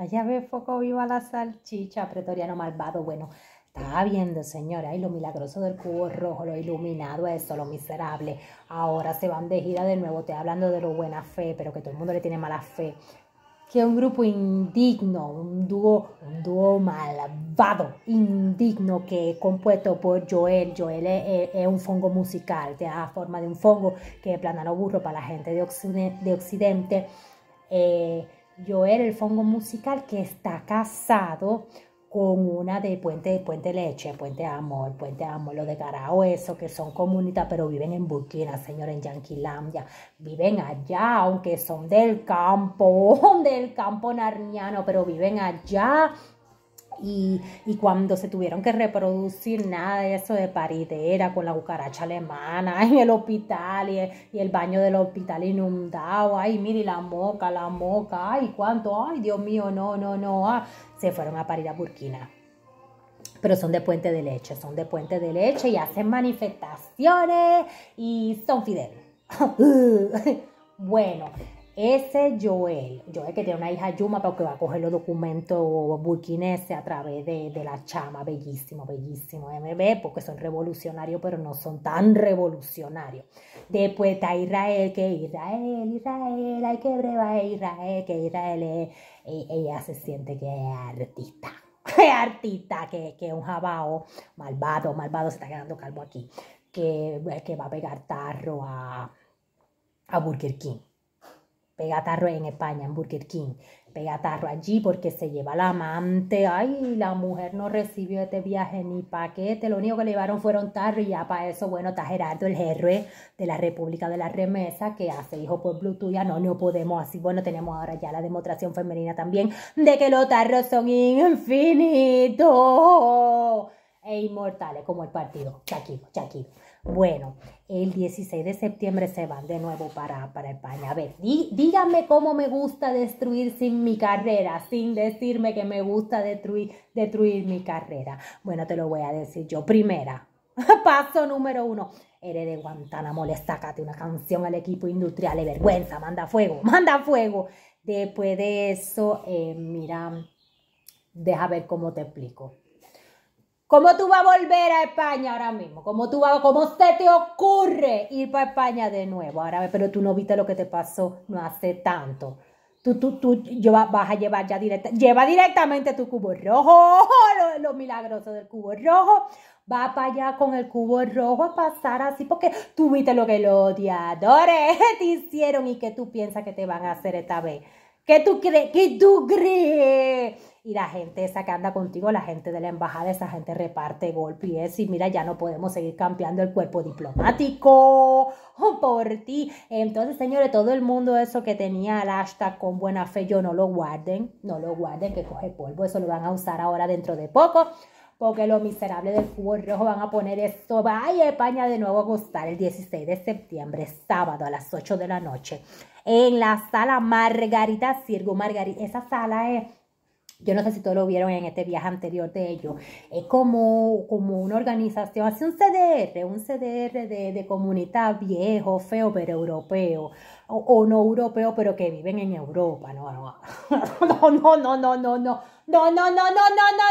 Allá ve foco viva la salchicha, pretoriano malvado. Bueno, estaba viendo, señora, y lo milagroso del cubo rojo, lo iluminado eso, lo miserable. Ahora se van de gira de nuevo, te hablando de lo buena fe, pero que todo el mundo le tiene mala fe. Que un grupo indigno, un dúo, un dúo malvado, indigno, que compuesto por Joel. Joel es, un fongo musical, te da forma de un fongo que no burro para la gente de, Occidente. De occidente eh, yo era el Fongo Musical, que está casado con una de Puente, Puente Leche, Puente Amor, Puente Amor, los de Carao, eso, que son comunitas, pero viven en Burkina, señor, en Yanquilambia, viven allá, aunque son del campo, del campo narniano, pero viven allá, y, cuando se tuvieron que reproducir nada de eso de paridera con la cucaracha alemana en el hospital y el, baño del hospital inundado, ay, mire la moca, la moca, ay, cuánto, ay, Dios mío, no, no, no, ah, se fueron a parir a Burkina pero son de puente de leche, son de puente de leche y hacen manifestaciones y son Fidel. bueno, ese Joel, Joel que tiene una hija Yuma, pero que va a coger los documentos burkineses a través de, la chama, bellísimo, bellísimo, MB, porque son revolucionarios, pero no son tan revolucionarios. Después está Israel, que Israel, Israel, hay que breva Israel, que Israel eh, ella se siente que es artista es artista, que, que un jabao malvado, malvado, se está quedando calvo aquí, que, que va a pegar tarro a, a Burger King pega tarro en España, en Burger King, pega tarro allí porque se lleva la amante, ay, la mujer no recibió este viaje ni paquete, lo único que le llevaron fueron tarro y ya para eso, bueno, está Gerardo, el héroe de la República de la Remesa, que hace hijo por Bluetooth, ya no, no podemos así, bueno, tenemos ahora ya la demostración femenina también de que los tarros son infinitos e inmortales como el partido. Chaquito, Chaquito. Bueno, el 16 de septiembre se van de nuevo para, España. A ver, dígame díganme cómo me gusta destruir sin mi carrera, sin decirme que me gusta destruir, destruir mi carrera. Bueno, te lo voy a decir yo. Primera, paso número uno. Eres de Guantánamo, le sacate una canción al equipo industrial de vergüenza, manda fuego, manda fuego. Después de eso, eh, mira, deja ver cómo te explico ¿Cómo tú vas a volver a España ahora mismo? ¿Cómo, tú vas, ¿Cómo se te ocurre ir para España de nuevo? Ahora, pero tú no viste lo que te pasó no hace tanto. Tú, tú, tú yo vas a llevar ya directa, lleva directamente tu cubo rojo, lo, lo milagroso del cubo rojo. Va para allá con el cubo rojo a pasar así porque tú viste lo que los odiadores te hicieron y que tú piensas que te van a hacer esta vez. ¿Qué tú crees? ¿Qué tú crees? Y la gente esa que anda contigo, la gente de la embajada, esa gente reparte golpes y y mira, ya no podemos seguir campeando el cuerpo diplomático oh, por ti. Entonces, señores, todo el mundo eso que tenía el hashtag con buena fe, yo no lo guarden, no lo guarden, que coge polvo, eso lo van a usar ahora dentro de poco porque los miserables del Fútbol rojo van a poner eso. Vaya España de nuevo a gustar el 16 de septiembre, sábado a las 8 de la noche, en la sala Margarita Sirgo. Margarita, esa sala es yo no sé si todos lo vieron en este viaje anterior de ellos, es como, como una organización, hace un CDR, un CDR de, de comunidad viejo, feo, pero europeo, o, no europeo, pero que viven en Europa, no, no, no, no, no, no, no, no, no, no, no, no, no,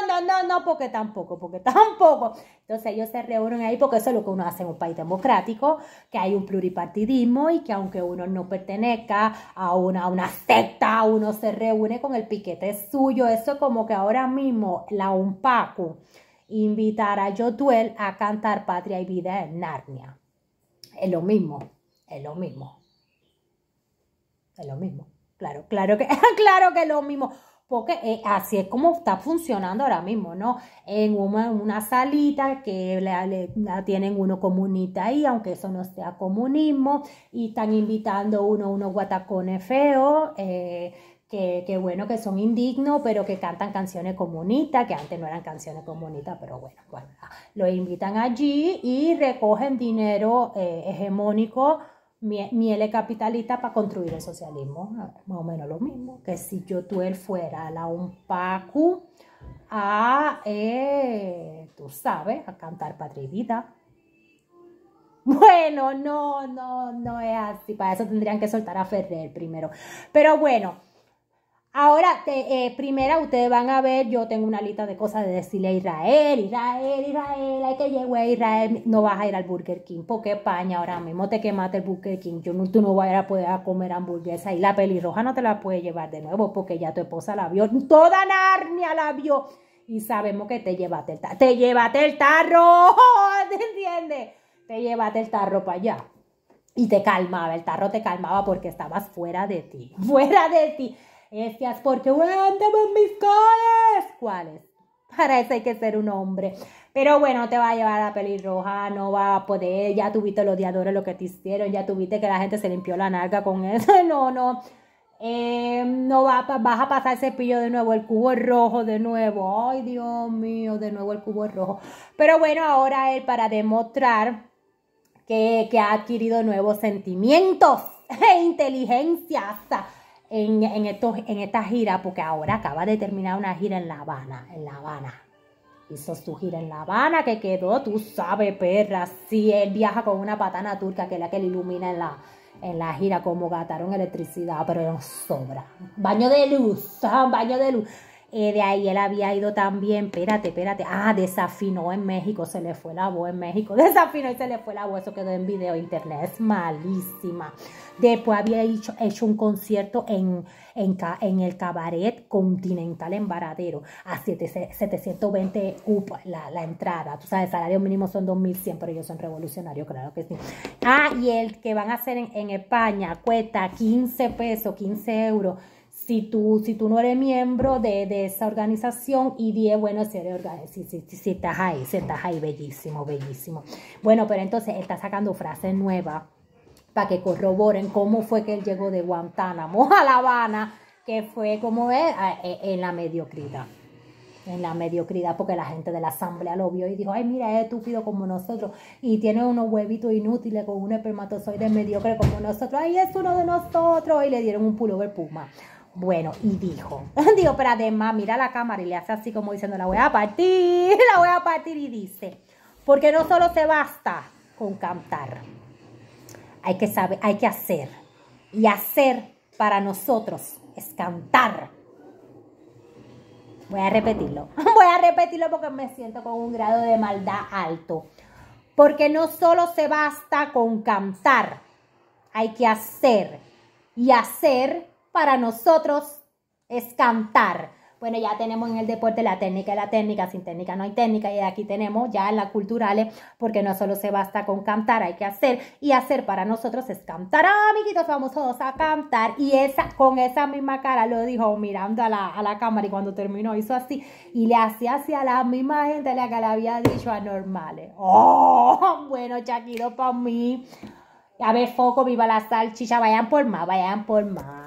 no, no, no, porque tampoco, porque tampoco, entonces ellos se reúnen ahí porque eso es lo que uno hace en un país democrático, que hay un pluripartidismo y que aunque uno no pertenezca a una, secta, uno se reúne con el piquete suyo. Eso es como que ahora mismo la UNPACU invitar a Jotuel a cantar Patria y Vida en Narnia. Es lo mismo, es lo mismo. Es lo mismo. Claro, claro que, claro que es lo mismo porque eh, así es como está funcionando ahora mismo, ¿no? En una, salita que le tienen uno comunista ahí, aunque eso no sea comunismo, y están invitando uno unos guatacones feos. Eh, que, bueno, que son indignos, pero que cantan canciones comunitas, que antes no eran canciones comunitas, pero bueno, bueno, pues invitan allí y recogen dinero eh, hegemónico miele capitalista para construir el socialismo, ah, más o menos lo mismo, que si yo tú él fuera la un pacu a, eh, tú sabes, a cantar patria vida. Bueno, no, no, no es así, para eso tendrían que soltar a Ferrer primero. Pero bueno, Ahora, eh, primera, ustedes van a ver, yo tengo una lista de cosas de decirle a Israel, Israel, Israel, hay que llegar a Israel, no vas a ir al Burger King, porque España, ahora mismo te quemaste el Burger King, yo no, tú no vas a poder comer hamburguesa y la pelirroja no te la puede llevar de nuevo, porque ya tu esposa la vio, toda Narnia la vio, y sabemos que te llevaste el tarro, te llevaste el tarro, ¿te entiendes? Te llevaste el tarro para allá. Y te calmaba, el tarro te calmaba porque estabas fuera de ti, fuera de ti. Es porque en mis coles. ¿Cuáles? Para eso hay que ser un hombre. Pero bueno, te va a llevar la pelirroja, no va a poder. Ya tuviste los odiadores lo que te hicieron, ya tuviste que la gente se limpió la narca con eso. No, no. Eh, no va, vas a pasar pillo de nuevo, el cubo rojo de nuevo. Ay, Dios mío, de nuevo el cubo rojo. Pero bueno, ahora él para demostrar que, que ha adquirido nuevos sentimientos e inteligencia en, en esta gira, porque ahora acaba de terminar una gira en La Habana, en La Habana. Hizo su gira en La Habana que quedó, tú sabes, perra, si él viaja con una patana turca que es la que le ilumina en la, en la gira como gataron electricidad, pero no sobra. Baño de luz, baño de luz. Eh, de ahí él había ido también, espérate, espérate, ah, desafinó en México, se le fue la voz en México, desafinó y se le fue la voz, eso quedó en video, internet es malísima. Después había hecho, un concierto en, en, en, el cabaret continental en Varadero, a 720 cupos la, entrada, tú sabes, el salario mínimo son 2.100, pero ellos son revolucionarios, claro que sí. Ah, y el que van a hacer en, en España cuesta 15 pesos, 15 euros si tú, si tú no eres miembro de, esa organización y 10, bueno, si, si, estás ahí, si estás ahí, bellísimo, bellísimo. Bueno, pero entonces él está sacando frases nuevas para que corroboren cómo fue que él llegó de Guantánamo a La Habana, que fue como es, e, en la mediocridad en la mediocridad porque la gente de la asamblea lo vio y dijo, ay, mira, es estúpido como nosotros y tiene unos huevitos inútiles con un espermatozoide mediocre como nosotros, ay, es uno de nosotros y le dieron un pullover puma. Bueno, y dijo, digo, pero además mira la cámara y le hace así como diciendo, la voy a partir, la voy a partir y dice, porque no solo se basta con cantar, hay que saber, hay que hacer. Y hacer para nosotros es cantar. Voy a repetirlo, voy a repetirlo porque me siento con un grado de maldad alto. Porque no solo se basta con cantar, hay que hacer. Y hacer para nosotros es cantar. Bueno, ya tenemos en el deporte la técnica y la técnica, sin técnica no hay técnica, y aquí tenemos ya en la culturales, porque no solo se basta con cantar, hay que hacer, y hacer para nosotros es cantar, ah, amiguitos, vamos todos a cantar, y esa, con esa misma cara lo dijo mirando a la, cámara, y cuando terminó hizo así, y le hacía hacia la misma gente la que le había dicho anormales. ¡Oh! Bueno, Chaquiro, para mí. A ver, foco, viva la salchicha, vayan por más, vayan por más.